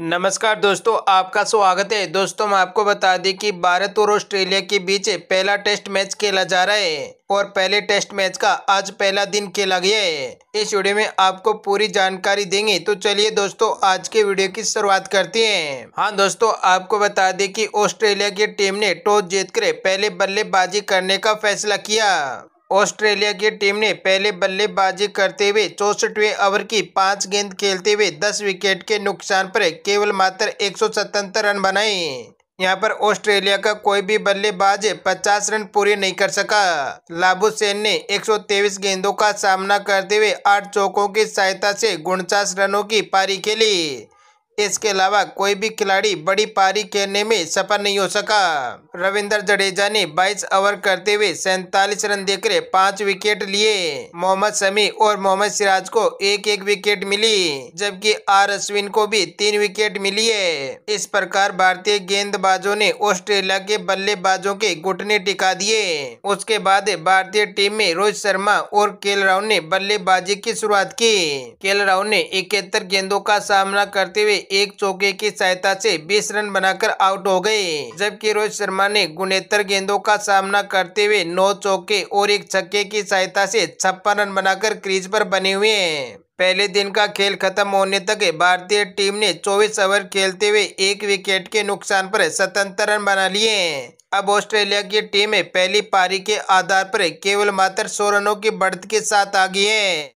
नमस्कार दोस्तों आपका स्वागत है दोस्तों मैं आपको बता दें कि भारत और ऑस्ट्रेलिया के बीच पहला टेस्ट मैच खेला जा रहा है और पहले टेस्ट मैच का आज पहला दिन खेला गया है इस वीडियो में आपको पूरी जानकारी देंगे तो चलिए दोस्तों आज के वीडियो की शुरुआत करते हैं हाँ दोस्तों आपको बता दें कि ऑस्ट्रेलिया की टीम ने टॉस जीत पहले बल्लेबाजी करने का फैसला किया ऑस्ट्रेलिया की टीम ने पहले बल्लेबाजी करते हुए चौसठवें ओवर की पांच गेंद खेलते हुए दस विकेट के नुकसान पर केवल मात्र एक रन बनाए यहाँ पर ऑस्ट्रेलिया का कोई भी बल्लेबाज 50 रन पूरे नहीं कर सका सेन ने 123 गेंदों का सामना करते हुए आठ चौकों की सहायता से उनचास रनों की पारी खेली इसके अलावा कोई भी खिलाड़ी बड़ी पारी खेलने में सफल नहीं हो सका रविंदर जडेजा ने 22 ओवर करते हुए सैतालीस रन देकर पांच विकेट लिए मोहम्मद शमी और मोहम्मद सिराज को एक एक विकेट मिली जबकि आर अश्विन को भी तीन विकेट मिली है इस प्रकार भारतीय गेंदबाजों ने ऑस्ट्रेलिया के बल्लेबाजों के घुटने टिका दिए उसके बाद भारतीय टीम में रोहित शर्मा और केल राहुल ने बल्लेबाजी की शुरुआत की केल राहुल ने इकहत्तर गेंदों का सामना करते हुए एक चौके की सहायता से 20 रन बनाकर आउट हो गए जबकि रोहित शर्मा ने गुणेतर गेंदों का सामना करते हुए नौ चौके और एक छक्के की सहायता से छप्पन रन बनाकर क्रीज पर बने हुए पहले दिन का खेल खत्म होने तक भारतीय टीम ने 24 ओवर खेलते हुए एक विकेट के नुकसान पर सतहत्तर रन बना लिए अब ऑस्ट्रेलिया की टीम पहली पारी के आधार पर केवल मात्र सौ रनों की बढ़त के साथ आ गई है